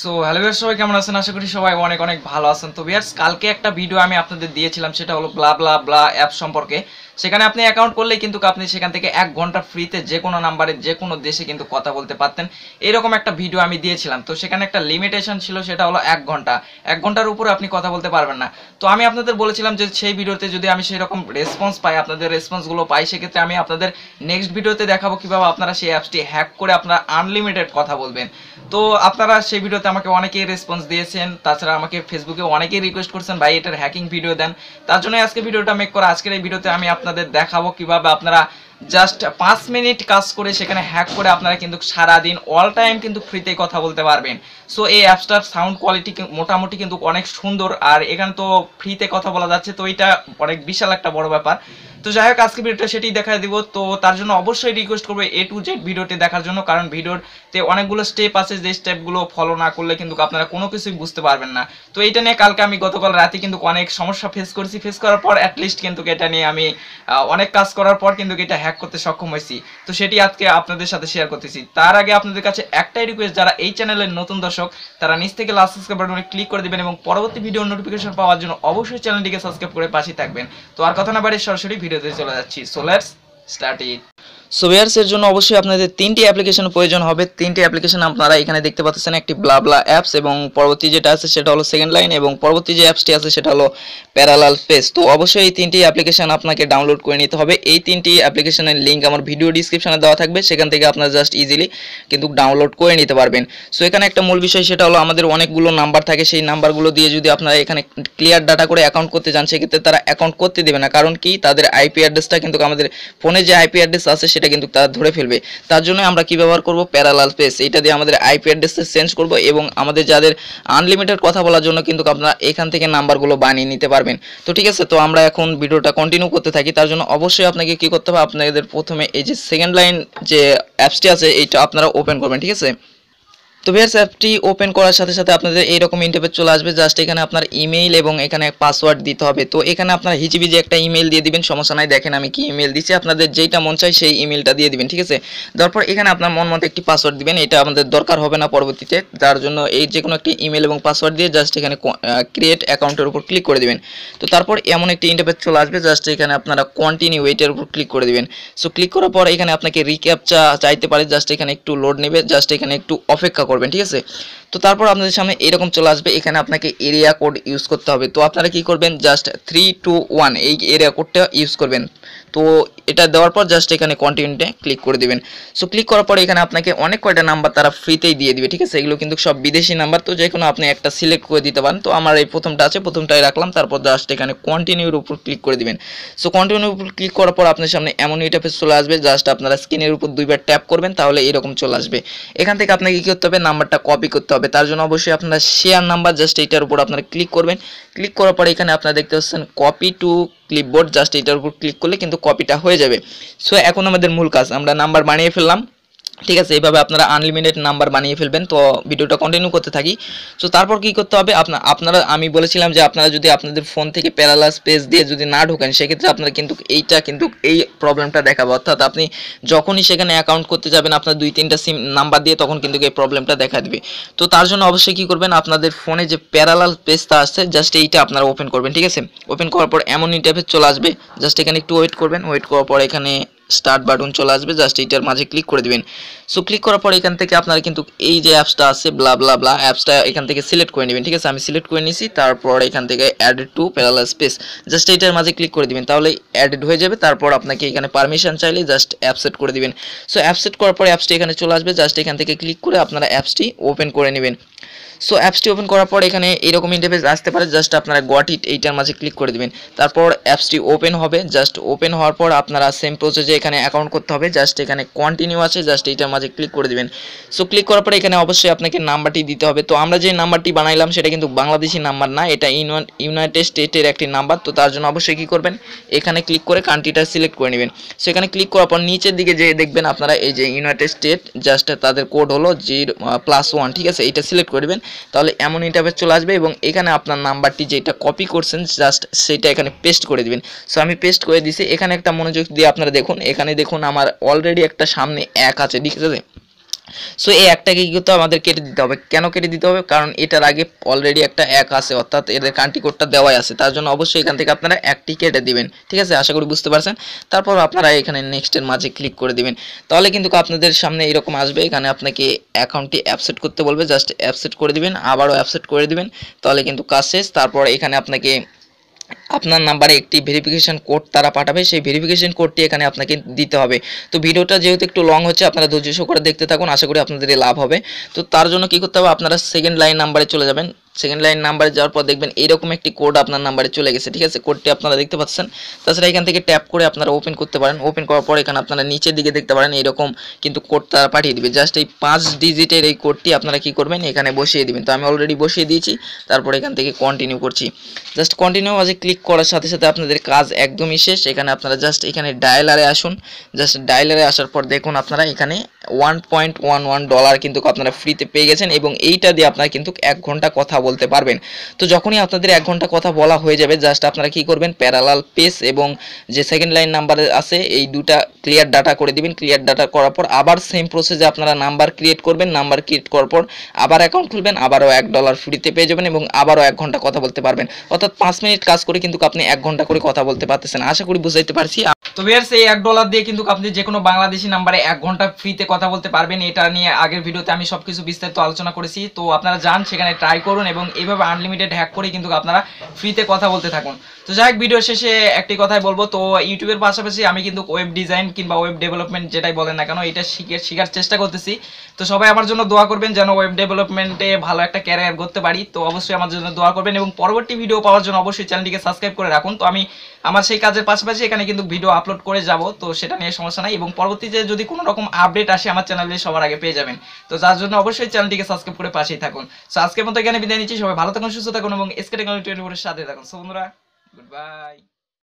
so hello বিয়ার সবাই কেমন আছেন আশা করি সবাই অনেক অনেক ভালো আছেন তো বিয়ার্স কালকে একটা ভিডিও আমি আপনাদের দিয়েছিলাম সেটা হলো ব্লা ব্লা ব্লা অ্যাপ সম্পর্কে সেখানে আপনি অ্যাকাউন্ট করলেই কিন্তু আপনি সেখান থেকে এক ঘন্টা ফ্রিতে যে কোনো নাম্বারে যে কোনো দেশে কিন্তু কথা বলতে পারতেন এরকম একটা ভিডিও আমি দিয়েছিলাম তো সেখানে একটা লিমিটেশন ছিল সেটা হলো এক ঘন্টা এক ঘন্টার উপরে আপনি কথা বলতে পারবেন না তো আমি আপনাদের বলেছিলাম যে সেই ভিডিওতে যদি আমি সেই রকম রেসপন্স পাই আপনাদের রেসপন্সগুলো পাই সেক্ষেত্রে আমি আপনাদের নেক্সট ভিডিওতে দেখাবো কীভাবে আপনারা সেই অ্যাপসটি হ্যাক করে আপনারা আনলিমিটেড কথা বলবেন তো আপনারা সেই ভিডিও ভিডিওতে আমাকে অনেকেই রেসপন্স দিয়েছেন তাছাড়া আমাকে ফেসবুকে অনেকেই রিকোয়েস্ট করছেন ভাই এটার হ্যাকিং ভিডিও দেন তার জন্য আজকে ভিডিওটা মেক করা আজকের এই ভিডিওতে আমি আপনাদের দেখাবো কিভাবে আপনারা জাস্ট পাঁচ মিনিট কাজ করে সেখানে হ্যাক করে আপনারা কিন্তু সারাদিন অল টাইম কিন্তু ফ্রিতে কথা বলতে পারবেন সো এই অ্যাপসটার সাউন্ড কোয়ালিটি মোটামুটি কিন্তু অনেক সুন্দর আর এখানে তো ফ্রিতে কথা বলা যাচ্ছে তো এটা অনেক বিশাল একটা বড় ব্যাপার তো যাই হোক আজকে ভিডিওটা সেটাই দেখা দিব তো তার জন্য অবশ্যই রিকোয়েস্ট করবো এ টু জেড ভিডিওটি দেখার জন্য কারণ ভিডিওতে অনেকগুলো স্টেপ আছে যে স্টেপগুলো ফলো না করলে কিন্তু আপনারা কোনো কিছুই বুঝতে পারবেন না তো এইটা নিয়ে কালকে আমি গতকাল রাতে কিন্তু অনেক সমস্যা ফেস করেছি ফেস করার পর অ্যাটলিস্ট কিন্তু এটা নিয়ে আমি অনেক কাজ করার পর কিন্তু এটা হ্যাক করতে সক্ষম হয়েছি তো সেটি আজকে আপনাদের সাথে শেয়ার করতেছি তার আগে আপনাদের কাছে একটাই রিকোয়েস্ট যারা এই চ্যানেলের নতুন দর্শক তারা নিচ থেকে লাস্ট সাবস্ক্রাইব বাটনে ক্লিক করে দেবেন এবং পরবর্তী ভিডিও নোটিফিকেশন পাওয়ার জন্য অবশ্যই চ্যানেলটিকে সাবস্ক্রাইব করে পাশে থাকবেন তো আর কথা না বাড়ি সরাসরি ভিডিও ভিডিওতে চলে যাচ্ছি so let's start it so এর জন্য অবশ্যই আপনাদের তিনটি অ্যাপ্লিকেশন প্রয়োজন হবে তিনটি অ্যাপ্লিকেশন আপনারা এখানে দেখতে পাচ্ছেন একটি ব্লাবলা অ্যাপস এবং পরবর্তী যেটা আছে সেটা হলো সেকেন্ড লাইন এবং পরবর্তী যে অ্যাপসটি আছে সেটা হলো প্যারালাল পেজ তো অবশ্যই এই তিনটি অ্যাপ্লিকেশন আপনাকে ডাউনলোড করে নিতে হবে এই তিনটি অ্যাপ্লিকেশনের লিঙ্ক আমার ভিডিও ডিসক্রিপশনে দেওয়া থাকবে সেখান থেকে আপনারা জাস্ট ইজিলি কিন্তু ডাউনলোড করে নিতে পারবেন সো এখানে একটা মূল বিষয় সেটা হলো আমাদের অনেকগুলো নাম্বার থাকে সেই নাম্বারগুলো দিয়ে যদি আপনারা এখানে ক্লিয়ার ডাটা করে অ্যাকাউন্ট করতে চান সেক্ষেত্রে তারা অ্যাকাউন্ট করতে দেবে না কারণ কি তাদের আইপি অ্যাড্রেসটা কিন্তু আমাদের ফোনে যে আইপি অ্যাড্রেস আছে সেটা এটা কিন্তু তারা ধরে ফেলবে তার জন্য আমরা কি ব্যবহার করব প্যারালাল স্পেস এটা দিয়ে আমাদের আইপি অ্যাড্রেসটা চেঞ্জ করব এবং আমাদের যাদের আনলিমিটেড কথা বলার জন্য কিন্তু আপনারা এখান থেকে নাম্বারগুলো বানিয়ে নিতে পারবেন তো ঠিক আছে তো আমরা এখন ভিডিওটা কন্টিনিউ করতে থাকি তার জন্য অবশ্যই আপনাকে কি করতে হবে আপনাদের প্রথমে এই যে সেকেন্ড লাইন যে অ্যাপসটি আছে এইটা আপনারা ওপেন করবেন ঠিক আছে তো ভিয়ার্স অ্যাপটি ওপেন করার সাথে সাথে আপনাদের এইরকম ইন্টারফেস চলে আসবে জাস্ট এখানে আপনার ইমেইল এবং এখানে পাসওয়ার্ড দিতে হবে তো এখানে আপনার হিজিবিজি একটা ইমেল দিয়ে দিবেন সমস্যা নাই দেখেন আমি কি ইমেল দিচ্ছি আপনাদের যেইটা মন চাই সেই ইমেলটা দিয়ে দিবেন ঠিক আছে তারপর এখানে আপনার মন মতো একটি পাসওয়ার্ড দিবেন এটা আমাদের দরকার হবে না পরবর্তীতে যার জন্য এই যে কোনো একটি ইমেল এবং পাসওয়ার্ড দিয়ে জাস্ট এখানে ক্রিয়েট অ্যাকাউন্টের উপর ক্লিক করে দিবেন তো তারপর এমন একটি ইন্টারফেস চলে আসবে জাস্ট এখানে আপনারা কন্টিনিউ এটার উপর ক্লিক করে দিবেন সো ক্লিক করার পর এখানে আপনাকে রিক্যাপচা চাইতে পারে জাস্ট এখানে একটু লোড নেবে জাস্ট এখানে একটু অপেক্ষা por 20 তো তারপর আপনাদের সামনে এরকম চলে আসবে এখানে আপনাকে এরিয়া কোড ইউজ করতে হবে তো আপনারা কি করবেন জাস্ট থ্রি টু ওয়ান এই এরিয়া কোডটা ইউজ করবেন তো এটা দেওয়ার পর জাস্ট এখানে কন্টিনিউটে ক্লিক করে দেবেন সো ক্লিক করার পর এখানে আপনাকে অনেক কয়টা নাম্বার তারা ফ্রিতেই দিয়ে দিবে ঠিক আছে এগুলো কিন্তু সব বিদেশি নাম্বার তো যে কোনো আপনি একটা সিলেক্ট করে দিতে পারেন তো আমার এই প্রথমটা আছে প্রথমটাই রাখলাম তারপর জাস্ট এখানে কন্টিনিউর উপর ক্লিক করে দিবেন সো কন্টিনিউর উপর ক্লিক করার পর আপনার সামনে এমন ফেস চলে আসবে জাস্ট আপনারা স্ক্রিনের উপর দুইবার ট্যাপ করবেন তাহলে এরকম চলে আসবে এখান থেকে আপনাকে কী করতে হবে নাম্বারটা কপি করতে হবে যাবে তার জন্য অবশ্যই আপনার শেয়ার নাম্বার জাস্ট এইটার উপর আপনারা ক্লিক করবেন ক্লিক করার পরে এখানে আপনারা দেখতে পাচ্ছেন কপি টু ক্লিপবোর্ড জাস্ট এইটার উপর ক্লিক করলে কিন্তু কপিটা হয়ে যাবে সো এখন আমাদের মূল কাজ আমরা নাম্বার বানিয়ে ফেললাম ঠিক আছে এইভাবে আপনারা আনলিমিটেড নাম্বার বানিয়ে ফেলবেন তো ভিডিওটা কন্টিনিউ করতে থাকি সো তারপর কি করতে হবে আপনার আপনারা আমি বলেছিলাম যে আপনারা যদি আপনাদের ফোন থেকে প্যারালাস পেজ দিয়ে যদি না ঢোকেন সেক্ষেত্রে আপনারা কিন্তু এইটা কিন্তু এই প্রবলেমটা দেখাবে অর্থাৎ আপনি যখনই সেখানে অ্যাকাউন্ট করতে যাবেন আপনার দুই তিনটা সিম নাম্বার দিয়ে তখন কিন্তু এই প্রবলেমটা দেখা দেবে তো তার জন্য অবশ্যই কী করবেন আপনাদের ফোনে যে প্যারালাল পেজটা আসছে জাস্ট এইটা আপনারা ওপেন করবেন ঠিক আছে ওপেন করার পর এমন ইন্টারফেস চলে আসবে জাস্ট এখানে একটু ওয়েট করবেন ওয়েট করার পর এখানে স্টার্ট বাটন চলে আসবে জাস্ট এইটার মাঝে ক্লিক করে দিবেন সো ক্লিক করার পর এখান থেকে আপনারা কিন্তু এই যে অ্যাপসটা আছে ব্লা ব্লা ব্লা অ্যাপসটা এখান থেকে সিলেক্ট করে নেবেন ঠিক আছে আমি সিলেক্ট করে নিছি তারপর এখান থেকে add to parallel space just এইটার মাঝে ক্লিক করে দিবেন তাহলে অ্যাডেড হয়ে যাবে তারপর আপনাকে এখানে পারমিশন চাইলে জাস্ট অ্যাপসেট করে দিবেন সো অ্যাপসেট করার পর অ্যাপসটি এখানে চলে আসবে জাস্ট এখান থেকে ক্লিক করে আপনারা অ্যাপসটি ওপেন করে নেবেন সো অ্যাপসটি ওপেন করার পর এখানে এরকম ইন্টারফেস আসতে পারে জাস্ট আপনারা গট ইট এইটার মাঝে ক্লিক করে দেবেন তারপর অ্যাপসটি ওপেন হবে জাস্ট ওপেন হওয়ার পর আপনারা সেম প্রসেসে এখানে অ্যাকাউন্ট করতে হবে জাস্ট এখানে কন্টিনিউ আছে জাস্ট এইটার মাঝে ক্লিক করে দেবেন সো ক্লিক করার পরে এখানে অবশ্যই আপনাকে নাম্বারটি দিতে হবে তো আমরা যে নাম্বারটি বানাইলাম সেটা কিন্তু বাংলাদেশি নাম্বার না এটা ইউনাইটেড স্টেটের একটি নাম্বার তো তার জন্য অবশ্যই কী করবেন এখানে ক্লিক করে কান্ট্রিটা সিলেক্ট করে নেবেন সো এখানে ক্লিক করার পর নিচের দিকে যে দেখবেন আপনারা এই যে ইউনাইটেড স্টেট জাস্ট তাদের কোড হলো জিরো প্লাস ওয়ান ঠিক আছে এটা সিলেক্ট করবেন তাহলে এমন ইন্টারফেস চলে আসবে এবং এখানে আপনার নাম্বারটি যেটা কপি করছেন জাস্ট সেটা এখানে পেস্ট করে দিবেন সো আমি পেস্ট করে দিছি এখানে একটা মনোযোগ দিয়ে আপনারা দেখুন এখানে দেখুন আমার অলরেডি একটা সামনে এক আছে ঠিক আছে সো এই একটাকে কিন্তু করতে হবে আমাদের কেটে দিতে হবে কেন কেটে দিতে হবে কারণ এটার আগে অলরেডি একটা এক আছে অর্থাৎ এদের কান্ট্রি কোডটা দেওয়াই আছে তার জন্য অবশ্যই এখান থেকে আপনারা একটি কেটে দিবেন ঠিক আছে আশা করি বুঝতে পারছেন তারপর আপনারা এখানে নেক্সটের মাঝে ক্লিক করে দিবেন তাহলে কিন্তু আপনাদের সামনে এরকম আসবে এখানে আপনাকে অ্যাকাউন্টটি অ্যাপসেট করতে বলবে জাস্ট অ্যাপসেট করে দিবেন আবারও অ্যাপসেট করে দিবেন তাহলে কিন্তু কাজ শেষ তারপর এখানে আপনাকে আপনার নাম্বারে একটি ভেরিফিকেশান কোড তারা পাঠাবে সেই ভেরিফিকেশান কোডটি এখানে আপনাকে দিতে হবে তো ভিডিওটা যেহেতু একটু লং হচ্ছে আপনারা ধৈর্য করে দেখতে থাকুন আশা করি আপনাদের লাভ হবে তো তার জন্য কি করতে হবে আপনারা সেকেন্ড লাইন নাম্বারে চলে যাবেন সেকেন্ড লাইন নাম্বারে যাওয়ার পর দেখবেন এরকম একটি কোড আপনার নাম্বারে চলে গেছে ঠিক আছে কোডটি আপনারা দেখতে পাচ্ছেন তাছাড়া এখান থেকে ট্যাপ করে আপনারা ওপেন করতে পারেন ওপেন করার পর এখানে আপনারা নিচের দিকে দেখতে পারেন এরকম কিন্তু কোড তারা পাঠিয়ে দিবে জাস্ট এই পাঁচ ডিজিটের এই কোডটি আপনারা কি করবেন এখানে বসিয়ে দিবেন তো আমি অলরেডি বসিয়ে দিয়েছি তারপর এখান থেকে কন্টিনিউ করছি জাস্ট কন্টিনিউ আজে ক্লিক করার সাথে সাথে আপনাদের কাজ একদমই শেষ এখানে আপনারা জাস্ট এখানে ডায়লারে আসুন জাস্ট ডায়লারে আসার পর দেখুন আপনারা এখানে one point one one dollar কিন্তু আপনারা ফ্রিতে পেয়ে গেছেন এবং এইটা দিয়ে আপনারা কিন্তু এক ঘন্টা কথা বলতে পারবেন তো যখনই আপনাদের এক ঘন্টা কথা বলা হয়ে যাবে জাস্ট আপনারা কি করবেন প্যারালাল পেস এবং যে সেকেন্ড লাইন নাম্বার আছে এই দুটা ক্লিয়ার ডাটা করে দিবেন ক্লিয়ার ডাটা করার পর আবার সেম প্রসেসে আপনারা নাম্বার ক্রিয়েট করবেন নাম্বার ক্রিয়েট করার পর আবার অ্যাকাউন্ট খুলবেন আবারও এক ডলার ফ্রিতে পেয়ে যাবেন এবং আবারও এক ঘন্টা কথা বলতে পারবেন অর্থাৎ পাঁচ মিনিট কাজ করে কিন্তু আপনি এক ঘন্টা করে কথা বলতে পারতেছেন আশা করি বুঝাইতে পারছি তো ভিয়ার্স এই এক ডলার দিয়ে কিন্তু আপনি যে কোনো বাংলাদেশি নাম্বারে এক ঘন্টা ফ্রিতে কথা বলতে পারবেন এটা নিয়ে আগের ভিডিওতে আমি সব কিছু বিস্তারিত আলোচনা করেছি তো আপনারা যান সেখানে ট্রাই করুন এবং এইভাবে আনলিমিটেড হ্যাক করে কিন্তু আপনারা ফ্রিতে কথা বলতে থাকুন তো যাই হোক ভিডিও শেষে একটি কথাই বলবো তো ইউটিউবের পাশাপাশি আমি কিন্তু ওয়েব ডিজাইন কিংবা ওয়েব ডেভেলপমেন্ট যেটাই বলেন না কেন এটা শিখে শেখার চেষ্টা করতেছি তো সবাই আমার জন্য দোয়া করবেন যেন ওয়েব ডেভেলপমেন্টে ভালো একটা ক্যারিয়ার করতে পারি তো অবশ্যই আমার জন্য দোয়া করবেন এবং পরবর্তী ভিডিও পাওয়ার জন্য অবশ্যই চ্যানেলটিকে সাবস্ক্রাইব করে রাখুন তো আমি আমার সেই কাজের পাশাপাশি এখানে কিন্তু ভিডিও আপলোড করে যাব তো সেটা নিয়ে সমস্যা নাই এবং পরবর্তীতে যদি কোনো রকম আপডেট আসে আমার চ্যানেলে সবার আগে পেয়ে যাবেন তো যার জন্য অবশ্যই চ্যানেলটিকে সাবস্ক্রাইব করে পাশেই থাকুন সো আজকের মতো এখানে বিদায় নিচ্ছি সবাই ভালো থাকুন সুস্থ থাকুন এবং এসকে টেকনোলজি টোয়েন্টি সাথে থাকুন সো বন্ধুরা গুড বাই